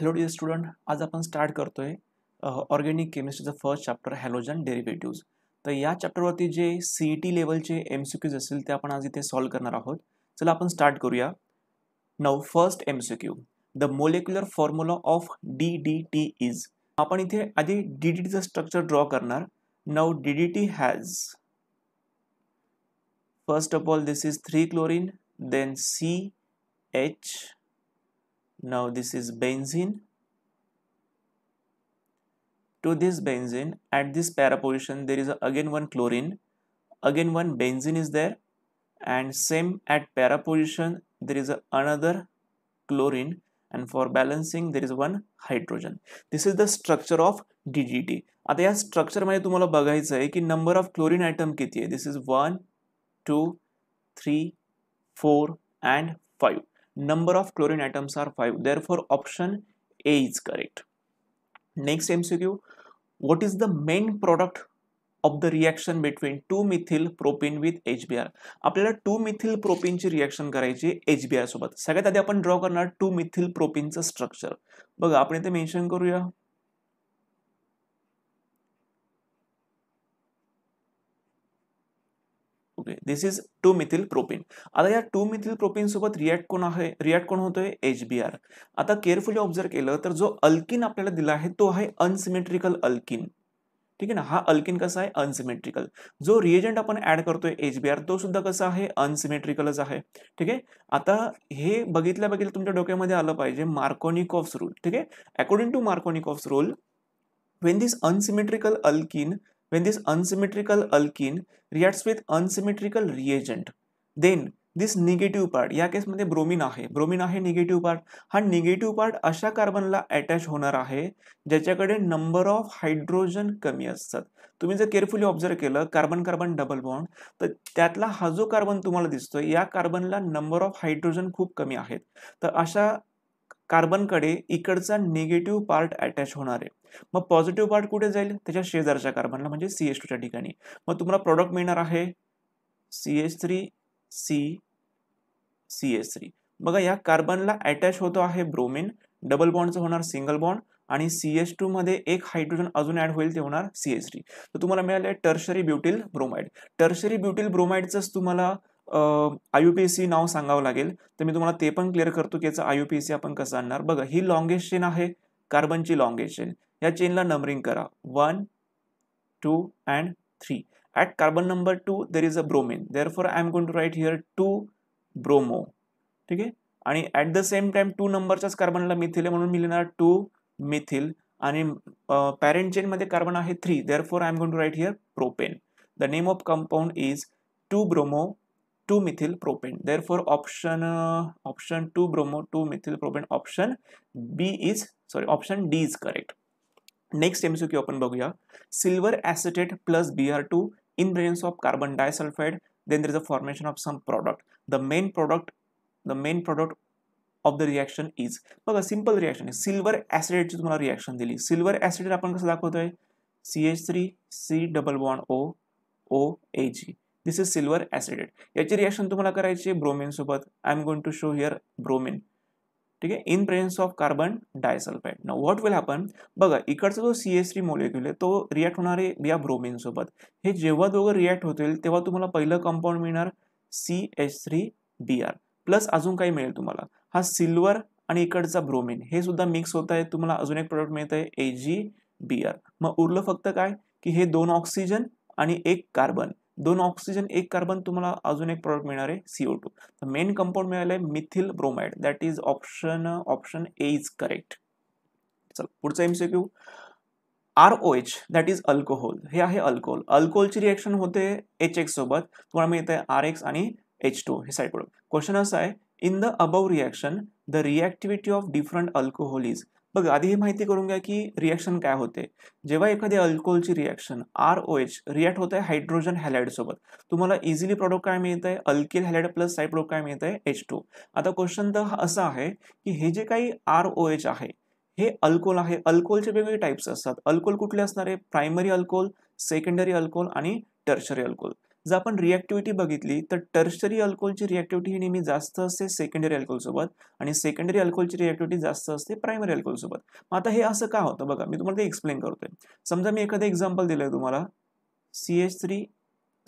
Hello dear student आज आपण start करतोय ऑर्गॅनिक केमिस्ट्रीचं फर्स्ट चॅप्टर हॅलोजन डेरिव्हेटिव्ज तर या चॅप्टरवरती जे सी ई टी लेवलचे एम सी क्यूज असतील ते आपण आज इथे सॉल्व्ह करणार आहोत चला आपण स्टार्ट करूया now first M C Q the molecular formula of D D T is आपण इथे आधी डी डी टीचं स्ट्रक्चर ड्रॉ करणार now D D T has first of all this is three chlorine then C H now this is benzene to this benzene at this para position there is again one chlorine again one benzene is there and same at para position there is another chlorine and for balancing there is one hydrogen this is the structure of DGT आता या स्ट्रक्चरमध्ये तुम्हाला बघायचं आहे की number of chlorine atom किती आहे this is one two three four and number of chlorine atoms are 5 therefore option A is correct next MCQ what is the main product of the reaction between 2 methyl propene with HBr आपल्याला 2 methyl propene ची reaction करायची HBr सोबत सगळ्यात आधी आपण draw करणार 2 methyl propene चं structure बघा आपण इथे मेंशन करूया okay this is two methyl propene आता या टू मिथिल प्रोपिन सोबत रिॲक्ट कोण आहे रिॲक्ट कोण होतोय एच बी आर आता केअरफुली ऑब्झर्व केलं तर जो अल्किन आपल्याला दिला आहे तो आहे अनसिमेट्रिकल अल्किन ठीक आहे ना हा अल्किन कसा आहे अनसिमेट्रिकल जो रिएजंट आपण ऍड करतोय एच बी आर तो सुद्धा कसा आहे अनसिमेट्रिकलच आहे ठीक आहे आता हे बघितल्या बघितलं तुमच्या डोक्यामध्ये आलं पाहिजे ऑफ रूल ठीक आहे according to Markovnikov rule when this unsymmetrical alkene When this unsymmetrical alkene reacts with unsymmetrical reagent, then this negative part या केसमध्ये ब्रोमिन आहे ब्रोमिन आहे निगेटिव्ह पार्ट हा निगेटिव्ह पार्ट अशा कार्बनला अटॅच होणार आहे ज्याच्याकडे नंबर ऑफ हायड्रोजन कमी असतात तुम्ही जर केअरफुली ऑब्झर्व केलं कार्बन कार्बन डबल बॉन्ड तर त्यातला हा जो कार्बन तुम्हाला दिसतोय या कार्बनला नंबर ऑफ हायड्रोजन खूप कमी आहेत तर अशा कार्बनकडे इकडचा निगेटिव्ह पार्ट अटॅच होणार आहे मग पॉझिटिव्ह पार्ट कुठे जाईल त्याच्या शेजारच्या कार्बनला म्हणजे सी एच टूच्या ठिकाणी मग तुम्हाला प्रॉडक्ट मिळणार आहे C H three C C H three बघा या कार्बनला अटॅच होतो आहे ब्रोमिन डबल बॉन्डचं होणार सिंगल बॉन्ड आणि सी टू मध्ये एक हायड्रोजन अजून ॲड होईल ते होणार सी एच थ्री तर तुम्हाला मिळालं tertiary butyl bromide tertiary butyl ब्रोमाइडचंच तुम्हाला आय नाव सांगावं लागेल तर मी तुम्हाला ते पण क्लिअर करतो की याचं आय पी सी आपण कसं आणणार बघा ही लॉंगेस्ट चेन आहे कार्बनची लॉंगेस्ट चेन या चेनला नंबरिंग करा one two and three at carbon number two there is a bromine therefore I'm going to write here two bromo ठीक आहे आणि at the same time two नंबरच्याच कार्बनला methyl आहे म्हणून मी लिहिणार टू मिथिल आणि पॅरेंट चेनमध्ये कार्बन आहे three therefore I'm going to write here propane the name of compound is two bromo two methyl propane therefore option option two bromo two methyl propane option B is sorry option D is correct next Q आपण बघूया silver acetate plus B R two in presence of carbon disulphide then there is a formation of some product the main product the main product of the reaction is बघा simple reaction आहे silver ऍसिडेटची तुम्हाला reaction दिली silver acetate आपण कसं दाखवतोय C H three C double one O O A G this is silver acetate याची reaction तुम्हाला करायची ब्रोमिनसोबत I'm going to show here bromine ठीक आहे in presence of carbon disulphide ना व्हॉट विल हॅपन बघा इकडचा जो सी एस थ्री मोलिक्युल आहे तो रिॲक्ट होणार आहे या ब्रोमिनसोबत हे जेव्हा दोघं रिॲक्ट होतील तेव्हा तुम्हाला पहिलं कंपाऊंड मिळणार C H three B R plus अजून काही मिळेल तुम्हाला हा सिल्वर आणि इकडचा ब्रोमिन हे सुद्धा मिक्स होत आहे तुम्हाला अजून एक प्रोडक्ट मिळत आहे ए जी बी आर मग उरलं फक्त काय की हे दोन ऑक्सिजन आणि एक कार्बन दोन ऑक्सिजन एक कार्बन तुम्हाला अजून एक प्रॉडक्ट मिळणार आहे सीओ टू तर मेन कंपाऊंड मिळालं आहे methyl bromide that is option option A is correct चल पुढचा M C Q R O H that is alcohol हे आहे अल्कोहोल अल्कोहोलची रिॲक्शन होते एच एक्स सोबत तुम्हाला मिळत आहे आर एक्स आणि एच टू हे साईड प्रोडक्ट क्वेश्चन असा आहे in the above reaction the reactivity of different alcohol is बघ आधी हे माहिती करून घ्या की रिॲक्शन काय होते जेव्हा एखादी अल्कोहोलची reaction R O H react होत आहे हायड्रोजन हॅलाइडसोबत तुम्हाला इझिली प्रोडक्ट काय मिळत आहे alkyl halide plus side product काय मिळत आहे एच टू आता क्वेश्चन तर असं आहे की हे जे काही आर ओ एच आहे हे अल्कोहोल आहे अल्कोहोलचे वेगवेगळे टाईप्स असतात अल्कोहोल कुठले असणार आहे प्रायमरी अल्कोहोल सेकंडरी अल्कोहोल आणि टर्शरी अल्कोहोल जर आपण रिॲक्टिव्हिटी बघितली तर टर्शरी अल्कोहोलची रिॲक्टिव्हिटी ही नेहमी जास्त असते सेकंडरी अल्कोलसोबत आणि सेकंडरी अल्कोहोलची रिॲक्टिव्हिटी जास्त असते प्रायमरी अल्कोलसोबत मग आता हे असं का होतं बघा मी तुम्हाला ते एक्सप्लेन करतोय समजा मी एखादं एक्झाम्पल दिलं आहे तुम्हाला C H three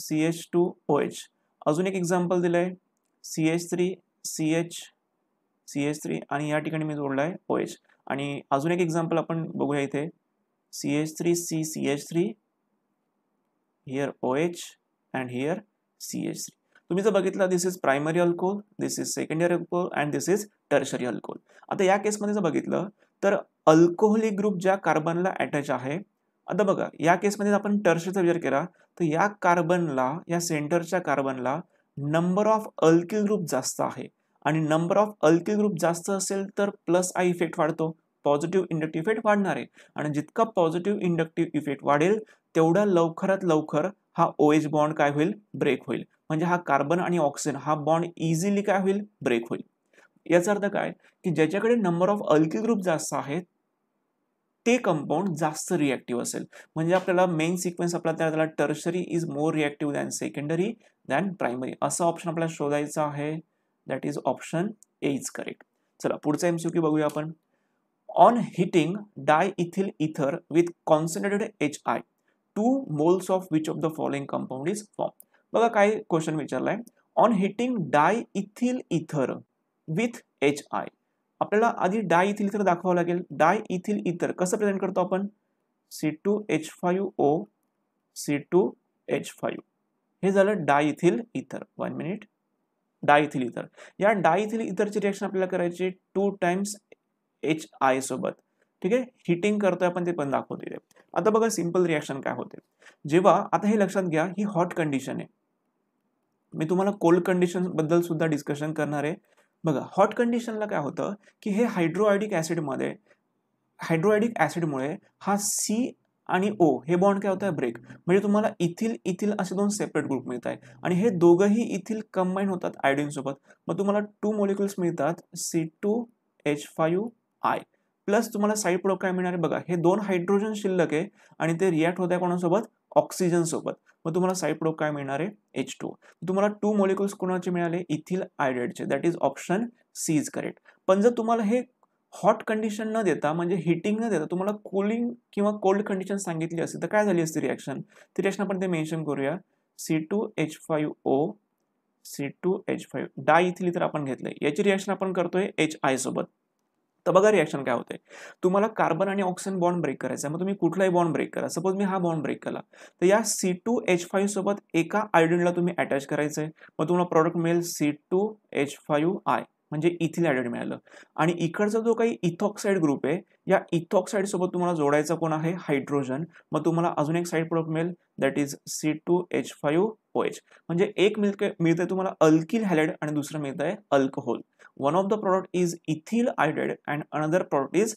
C H two O H अजून एक एक्झाम्पल दिलं आहे C H three C H C H three आणि या ठिकाणी मी जोडला आहे ओ एच आणि अजून एक एक्झाम्पल आपण बघूया इथे C H three C C H three here O H and here CH3. तुम्ही जर बघितलं this is primary alcohol this is secondary alcohol and this is tertiary alcohol आता या केसमध्ये जर बघितलं तर अल्कोहोलिक ग्रुप ज्या कार्बनला अटॅच आहे आता बघा या केसमध्ये मध्ये आपण टर्शरीचा विचार केला तर या कार्बनला या सेंटरच्या कार्बनला नंबर ऑफ अल्किल ग्रुप जास्त आहे आणि नंबर ऑफ अल्किल ग्रुप जास्त असेल तर प्लस आय इफेक्ट वाढतो पॉझिटिव्ह इंडक्टिव्ह इफेक्ट वाढणार आहे आणि जितका पॉझिटिव्ह इंडक्टिव्ह इफेक्ट वाढेल तेवढा लवकरात लवकर हा ओ एच बॉन्ड काय होईल ब्रेक होईल म्हणजे हा कार्बन आणि ऑक्सिजन हा बॉन्ड इझिली काय होईल ब्रेक होईल याचा अर्थ काय की ज्याच्याकडे नंबर ऑफ अल्की ग्रुप जास्त आहेत ते कंपाऊंड जास्त रिॲक्टिव्ह असेल म्हणजे आपल्याला मेन सिक्वेन्स आपल्याला त्याला tertiary is more reactive than secondary than primary असा ऑप्शन आपल्याला शोधायचा आहे that is option A is correct चला पुढचा एमसीक्यू बघूया आपण on heating diethyl ether with concentrated H I two moles of which of the following compound is form बघा काय क्वेश्चन विचारलाय on heating diethyl ether with H I आपल्याला आधी डाय diethyl इथर दाखवावं लागेल डाय इथिल इथर कसं प्रेझेंट करतो आपण C two H five O C two H five हे झालं diethyl ether one minute diethyl ether या डाय इथिल इथरची रिएक्शन आपल्याला करायची टू टाइम्स एच आय सोबत ठीक आहे हिटिंग करतोय आपण ते पण दाखवतो आता बघा सिंपल रिॲक्शन काय होते जेव्हा आता हे लक्षात घ्या ही हॉट कंडिशन आहे मी तुम्हाला कोल्ड कंडिशन बद्दल सुद्धा डिस्कशन करणार आहे बघा हॉट कंडिशनला काय होतं की हे हायड्रोआयडिक ॲसिडमध्ये हायड्रोआयडिक ॲसिडमुळे हा सी आणि ओ हे बॉन्ड काय होतं आहे ब्रेक म्हणजे तुम्हाला इथिल इथिल असे दोन सेपरेट ग्रुप मिळत आहे आणि हे दोघंही इथिल कंबाईन होतात सोबत मग तुम्हाला टू मॉलिक्युल्स मिळतात C two H five I plus तुम्हाला साईड प्रोडक्ट काय मिळणार आहे बघा हे दोन हायड्रोजन शिल्लक आहे आणि ते रिॲक्ट होत्या कोणासोबत ऑक्सिजन सोबत मग तुम्हाला साईड प्रोडक्ट काय मिळणार आहे एच टू तुम्हाला टू मॉलिक्युल्स कोणाचे मिळाले इथिल आयडेडचे that is option C is correct पण जर तुम्हाला हे हॉट कंडिशन न देता म्हणजे हिटिंग न देता तुम्हाला कुलिंग किंवा कोल्ड कंडिशन सांगितली असती तर काय झाली असते रिॲक्शन ती रिॲक्शन आपण ते मेन्शन करूया C two H five O C two H five diethyl तर आपण घेतलंय याची रिॲक्शन आपण करतोय एच आय सोबत तर बघा रिॲक्शन काय होते तुम्हाला कार्बन आणि ऑक्सिजन बॉन्ड ब्रेक करायचा आहे मग तुम्ही कुठलाही बॉन्ड ब्रेक करा सपोज मी हा बॉन्ड ब्रेक केला तर या सी टू एच फाईव्ह सोबत एका आयोडिनला तुम्ही अटॅच करायचं आहे मग तुम्हाला प्रॉडक्ट मिळेल C two H five I म्हणजे इथिल ॲडेड मिळालं आणि इकडचा जो काही इथॉक्साईड ग्रुप आहे या इथॉक्साईड सोबत तुम्हाला जोडायचा कोण आहे हायड्रोजन मग तुम्हाला अजून एक साईड प्रोडक्ट मिळेल that is C two H five O H म्हणजे एक मिळत मिळतंय तुम्हाला अल्किल हॅलाइड आणि दुसरं मिळत आहे alcohol one of the product is ethyl iodide and another product is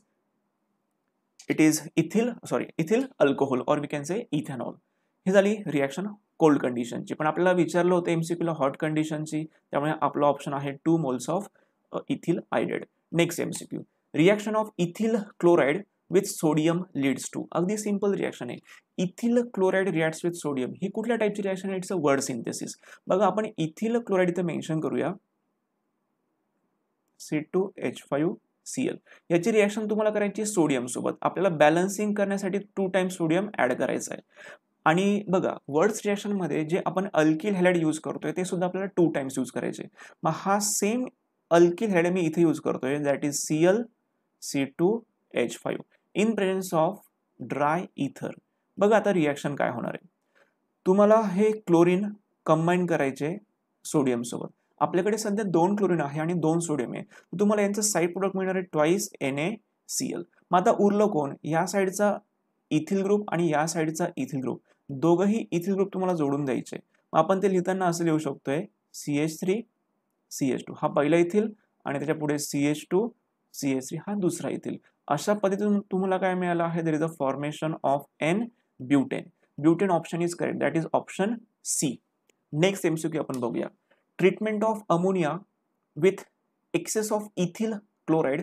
it is ethyl sorry ethyl alcohol or we can say ethanol ही झाली रिॲक्शन कोल्ड कंडिशनची पण आपल्याला विचारलं होतं एम सी क्यूला हॉट कंडिशनची त्यामुळे आपला ऑप्शन आहे two moles of ethyl iodide next M C Q reaction of ethyl chloride with sodium leads to अगदी सिम्पल रिॲक्शन आहे ethyl chloride reacts with sodium ही कुठल्या टाईपची रिॲक्शन आहे इट्स अ वर्ड सिंथेसिस बघा आपण इथिल क्लोराईड इथं mention करूया C two H five C L याची रिॲक्शन तुम्हाला करायची सोडियम सोबत आपल्याला बॅलन्सिंग करण्यासाठी टू टाइम्स सोडियम ऍड करायचं आहे आणि बघा वर्ड्स रिॲक्शनमध्ये जे आपण अल्किल हॅलेड यूज करतोय ते सुद्धा आपल्याला टू टाइम्स यूज करायचे मग हा सेम अल्किल हेड मी इथे यूज करतोय that is C L C two H five in presence of dry ether बघा आता रिॲक्शन काय होणार आहे तुम्हाला हे क्लोरीन कंबाईन करायचे सोडियमसोबत आपल्याकडे सध्या दोन क्लोरीन आहे आणि दोन सोडियम आहे तुम्हाला यांचं साईड प्रोडक्ट मिळणार आहे twice N A C L मग आता उरलं कोण या साईडचा इथिल ग्रुप आणि या साईडचा इथिल ग्रुप दोघंही इथील ग्रुप तुम्हाला जोडून द्यायचे मग आपण ते लिहिताना असं लिहू शकतोय C H three C H two हा पहिला येथील आणि त्याच्या पुढे C H two C H three हा दुसरा येथील अशा पद्धतीतून तुम्हाला काय मिळालं आहे there is a formation of N butane butane option is correct that is option C next MCQ आपण बघूया treatment of ammonia with excess of ethyl chloride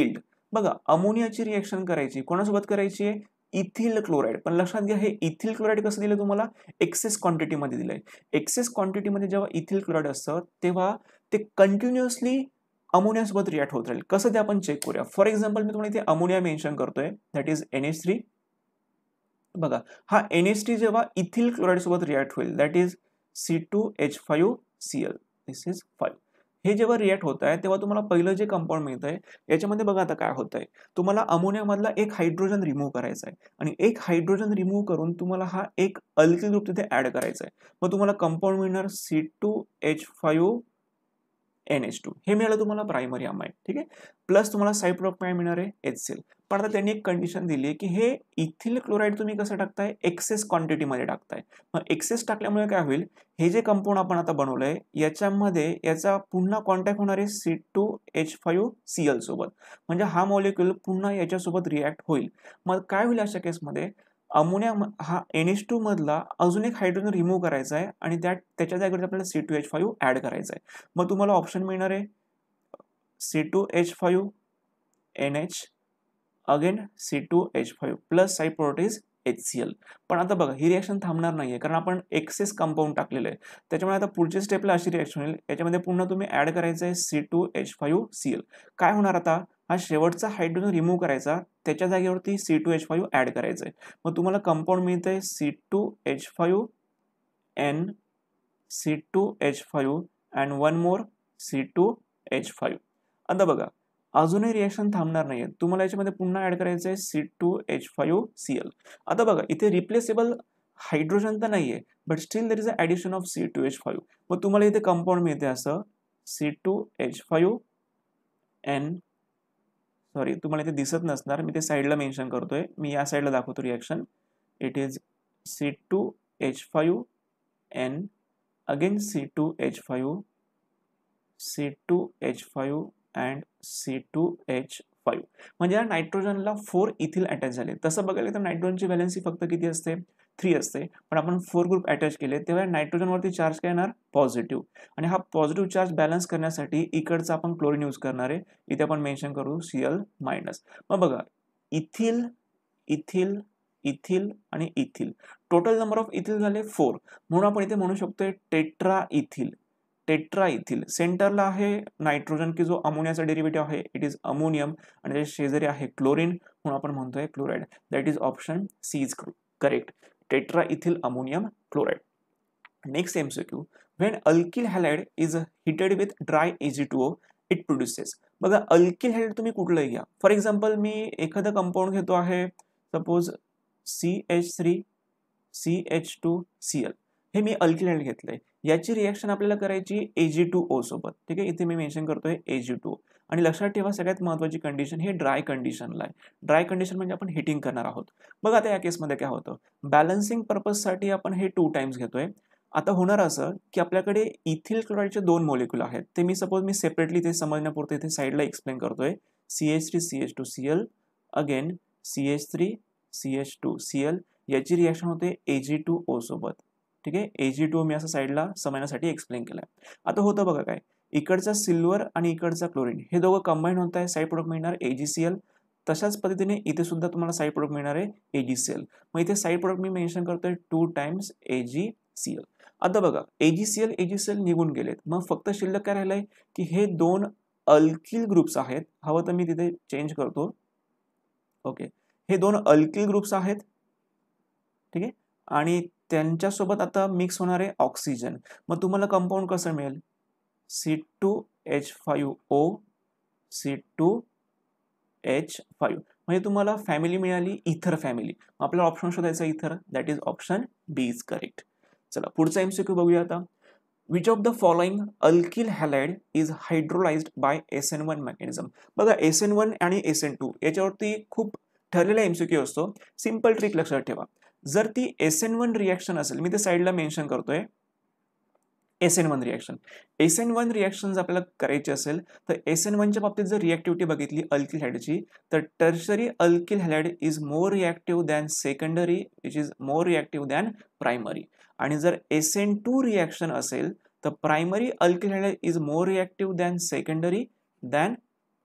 yield बघा अमोनियाची रिएक्शन करायची कोणासोबत करायची आहे इथिल क्लोराईड पण लक्षात घ्या हे इथिल क्लोराईड कसं दिलं तुम्हाला एक्सेस क्वांटिटीमध्ये दिलं आहे एक्सेस क्वांटिटीमध्ये जेव्हा इथिल क्लोराईड असतं तेव्हा ते कंटिन्युअसली अमोनियासोबत रिॲक्ट होत राहील कसं ते आपण चेक करूया फॉर एक्झाम्पल मी तुम्हाला इथे अमोनिया मेन्शन करतोय that is N H three बघा हा एन एस थ्री जेव्हा इथिल क्लोराईड सोबत रिॲक्ट होईल that is C two H five C L this is five हे जेव्हा रिएक्ट होत आहे तेव्हा तुम्हाला पहिलं जे कंपाऊंड मिळत आहे याच्यामध्ये बघा आता काय होत आहे तुम्हाला अमोनियामधला एक हायड्रोजन रिमूव्ह करायचा आहे आणि एक हायड्रोजन रिमूव्ह करून तुम्हाला हा एक अल्किल ग्रुप तिथे ॲड करायचा आहे मग तुम्हाला कंपाऊंड मिळणार C two H five N H two हे मिळालं तुम्हाला प्रायमरी अमाईन ठीक आहे प्लस तुम्हाला सायप्रोक काय मिळणार आहे एच सेल पण आता त्यांनी एक कंडिशन दिली आहे की हे इथिल क्लोराईड तुम्ही कसं टाकताय एक्सेस क्वांटिटीमध्ये टाकताय मग एक्सेस टाकल्यामुळे काय होईल हे जे कंपाऊंड आपण आता बनवलं आहे याच्यामध्ये याचा पुन्हा कॉन्टॅक्ट होणार आहे C two H five C L सोबत म्हणजे हा मॉलिक्युल पुन्हा याच्यासोबत रिॲक्ट होईल मग काय होईल अशा केसमध्ये अमोनिया हा एन एच टू मधला अजून एक हायड्रोजन रिमूव्ह करायचा आहे आणि त्या त्याच्या जागेवरती आपल्याला C two H five add करायचा आहे मग तुम्हाला ऑप्शन मिळणार आहे C two H five N H again C two H five plus प्रोटीज एच सी एल पण आता बघा ही रिॲक्शन थांबणार नाही आहे कारण आपण एक्सेस कंपाऊंड टाकलेलं आहे त्याच्यामुळे आता पुढच्या स्टेपला अशी रिॲक्शन होईल याच्यामध्ये पुन्हा तुम्ही ॲड करायचं आहे C two H five C L काय होणार आता हा शेवटचा हायड्रोजन रिमूव्ह करायचा त्याच्या जागेवरती C two H five add करायचं आहे मग तुम्हाला कंपाऊंड मिळते C two H five N C two H five and one more C two H five आता बघा अजूनही रिॲक्शन थांबणार नाही आहे तुम्हाला याच्यामध्ये पुन्हा ॲड करायचं आहे C two H five C L आता बघा इथे रिप्लेसेबल हायड्रोजन तर नाही आहे but still there is a addition of C two H five मग तुम्हाला इथे कंपाऊंड मिळते असं C two H five N sorry तुम्हाला इथे दिसत नसणार मी ते साईडला मेन्शन करतोय मी या साईडला दाखवतो reaction it is C two H five N again C two H five C two H five and C two H five म्हणजे या नायट्रोजनला फोर इथील अटॅच झाले तसं बघायला तर नायट्रोजनची व्हॅलन्सी फक्त किती असते थ्री असते पण आपण फोर ग्रुप अटॅच केले तेव्हा नायट्रोजनवरती चार्ज काय येणार पॉझिटिव्ह आणि हा पॉझिटिव्ह चार्ज बॅलन्स करण्यासाठी इकडचा आपण क्लोरीन यूज करणार आहे इथे आपण मेन्शन करू सीएल मायनस मग बघा इथिल इथिल इथिल आणि ethyl total number of ethyl झाले फोर म्हणून आपण इथे म्हणू शकतोय टेट्रा इथिल टेट्रा इथिल सेंटरला आहे नायट्रोजन की जो अमोनियाचा डेरिव्हेटिव्ह आहे इट इज अमोनियम आणि त्याचे शेजारी आहे क्लोरीन म्हणून आपण म्हणतोय chloride that is option C is correct tetra next M ammonium Q when alkyl halide is heated with dry A G two O it produces बघा अल्किल हॅलाइड तुम्ही कुठलंही घ्या फॉर एक्झाम्पल मी एखादं कंपाऊंड घेतो आहे suppose C H three C H two C L हे मी alkyl halide आहे याची रिॲक्शन आपल्याला करायची ए जी टू ओ सोबत ठीक आहे इथे मी मेन्शन करतोय ए जी टू आणि लक्षात ठेवा सगळ्यात महत्त्वाची कंडिशन हे ड्राय कंडिशनला आहे ड्राय कंडिशन म्हणजे आपण हिटिंग करणार आहोत बघा आता या केसमध्ये काय होतं बॅलन्सिंग पर्पजसाठी आपण हे टू टाइम्स घेतोय आता होणार असं की आपल्याकडे इथिल क्लोराईडचे दोन मोलिक्युल आहेत ते मी सपोज मी सेपरेटली ते समजण्यापुरते इथे साईडला एक्सप्लेन करतोय C H three C H two C L again C H three C H two C L याची रिॲक्शन होते ए जी टू ओ सोबत ठीक आहे ए जी टू मी असं साईडला समजण्यासाठी एक्सप्लेन केलं आहे आता होतं बघा काय इकडचा सिल्वर आणि इकडचा क्लोरीन हे दोघं कंबाईन होत आहे साईड प्रोडक्ट मिळणार ए जी सी एल तशाच पद्धतीने इथे सुद्धा तुम्हाला साईड प्रोडक्ट मिळणार आहे ए जी सी एल मग इथे साईड प्रोडक्ट मी मेन्शन करतोय two times A G C L आता बघा A G C L A G C L निघून गेलेत मग फक्त शिल्लक काय राहिलं आहे की हे दोन अल्किल ग्रुप्स आहेत हवं तर मी तिथे चेंज करतो ओके हे दोन अल्किल ग्रुप्स आहेत ठीक आहे आणि त्यांच्यासोबत आता मिक्स होणार आहे ऑक्सिजन मग तुम्हाला कंपाऊंड कसं मिळेल C two H five O C two H five म्हणजे तुम्हाला फॅमिली मिळाली इथर फॅमिली आपल्याला ऑप्शन शोधायचा ether that is option B is correct चला पुढचा एमसीक्यू बघूया आता which of the following alkyl halide is hydrolysed by S N one mechanism बघा एस एन वन आणि एस एन टू याच्यावरती खूप ठरलेला क्यू असतो सिम्पल ट्रिक लक्षात ठेवा जर ती एस एन वन रिॲक्शन असेल मी ते साईडला मेन्शन करतोय S N one reaction S N one reaction आपल्याला करायची असेल तर एस एन वनच्या बाबतीत जर रिॲक्टिव्हिटी बघितली अल्किल हॅडची तर tertiary alkyl halide is more reactive than secondary which is more reactive than primary आणि जर एस एन टू रिॲक्शन असेल तर primary alkyl halide is more reactive than secondary than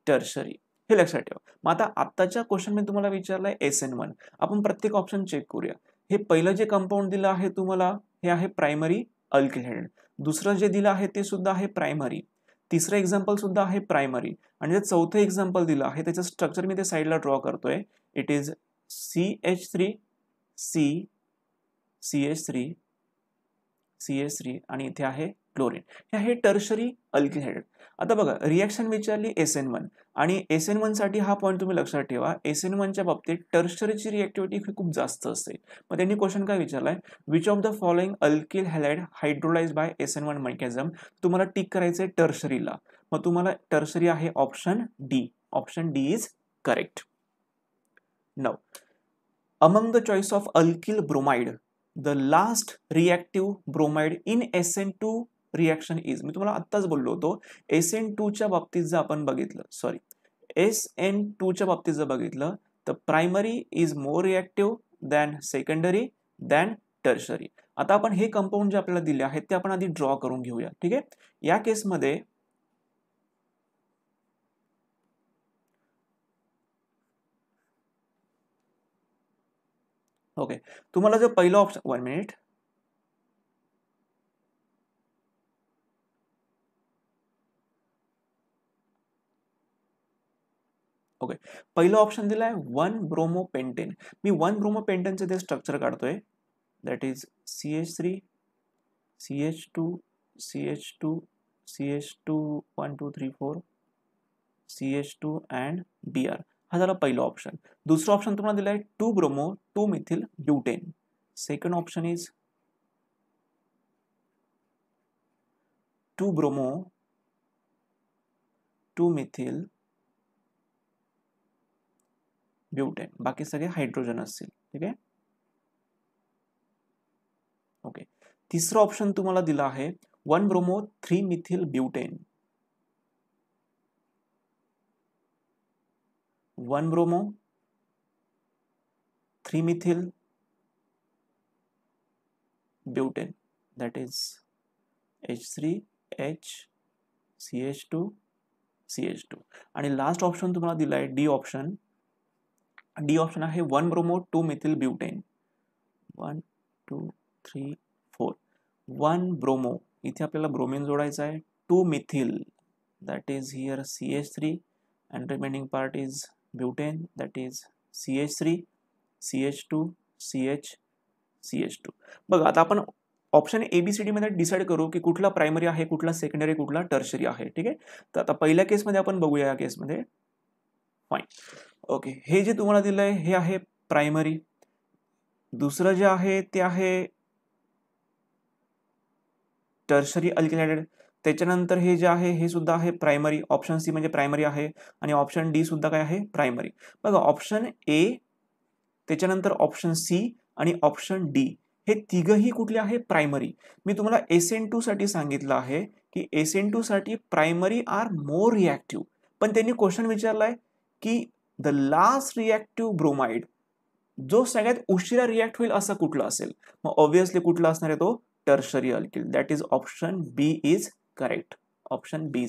tertiary हे लक्षात ठेवा मग आता आत्ताच्या क्वेश्चन मी तुम्हाला विचारला आहे एस एन वन आपण प्रत्येक ऑप्शन चेक करूया हे पहिलं जे कंपाऊंड दिलं आहे तुम्हाला हे आहे प्रायमरी अल्किहेड दुसरं जे दिलं आहे ते सुद्धा आहे प्रायमरी तिसरं एक्झाम्पल सुद्धा आहे प्रायमरी आणि जे चौथं एक्झाम्पल दिलं आहे त्याचं स्ट्रक्चर मी ते साईडला ड्रॉ करतोय it is C H three C C H three C H three आणि इथे आहे क्लोरीन ह्या हे टर्शरी अल्किहाइड आता बघा रिॲक्शन विचारली एस एन वन आणि एस एन वनसाठी हा पॉईंट तुम्ही लक्षात ठेवा एस एन वनच्या बाबतीत टर्शरीची रिॲक्टिव्हिटी ही खूप जास्त असते मग त्यांनी क्वेश्चन काय विचारलाय which of the following alkyl halide hydrolyse by S N one mechanism तुम्हाला टिक करायचं आहे टर्शरीला मग तुम्हाला टर्शरी आहे option D option D is correct नऊ among the choice of alkyl bromide the last reactive bromide in S N two reaction is मी तुम्हाला आत्ताच बोललो होतो एस एन टूच्या बाबतीत जर आपण बघितलं सॉरी एस एन टूच्या बाबतीत जर बघितलं तर primary is more reactive than secondary than tertiary आता आपण हे कंपाऊंड जे आपल्याला दिले आहेत ते आपण आधी ड्रॉ करून घेऊया ठीक आहे या केसमध्ये ओके तुम्हाला जर पहिलं ऑप्शन वन मिनिट ओके पहिलं ऑप्शन दिला है वन ब्रोमोपेंटेन मैं वन ब्रोमोपेंटेनचे से स्ट्रक्चर का that is C H three C H two C H two C H two one two three four C H two and B R हा झाला option दुसरा ऑप्शन तुम्हारा दिला है two bromo two methyl butane second option is two bromo two methyl butane बाकी सगळे hydrogen असतील ठीक आहे ओके तिसरं ऑप्शन तुम्हाला दिला आहे one bromo three methyl butane one bromo three methyl butane that is H three H C H two C H two आणि लास्ट ऑप्शन तुम्हाला दिला आहे डी ऑप्शन डी ऑप्शन आहे one bromo two methyl butane one two three four one bromo इथे आपल्याला bromine जोडायचा आहे two methyl that is here C H three and remaining part is butane that is C H three C H two C H C H two बघा आता आपण option A B C डीमध्ये decide करू की कुठला primary आहे कुठला secondary कुठला टर्शरी आहे ठीक आहे तर आता पहिल्या केसमध्ये आपण बघूया या केसमध्ये फाईन ओके हे जे तुम्हाला दिलं आहे हे आहे प्रायमरी दुसरं जे आहे ते आहे टर्शरी अल्किलेटेड त्याच्यानंतर हे जे आहे हे सुद्धा आहे प्रायमरी ऑप्शन सी म्हणजे प्रायमरी आहे आणि ऑप्शन डी सुद्धा काय आहे प्रायमरी बघा ऑप्शन ए त्याच्यानंतर ऑप्शन सी आणि ऑप्शन डी हे तिघही कुठले आहे प्रायमरी मी तुम्हाला एस एन साठी सांगितलं आहे की एस एन साठी प्रायमरी आर मोर रिॲक्टिव्ह पण त्यांनी क्वेश्चन विचारला आहे की द लास्ट रिॲक्टिव्ह ब्रोमाइड जो सगळ्यात उशिरा रिॲक्ट होईल असं कुठला असेल मग ऑब्विसली कुठला असणार आहे तो tertiary alkyl that is option B is correct option B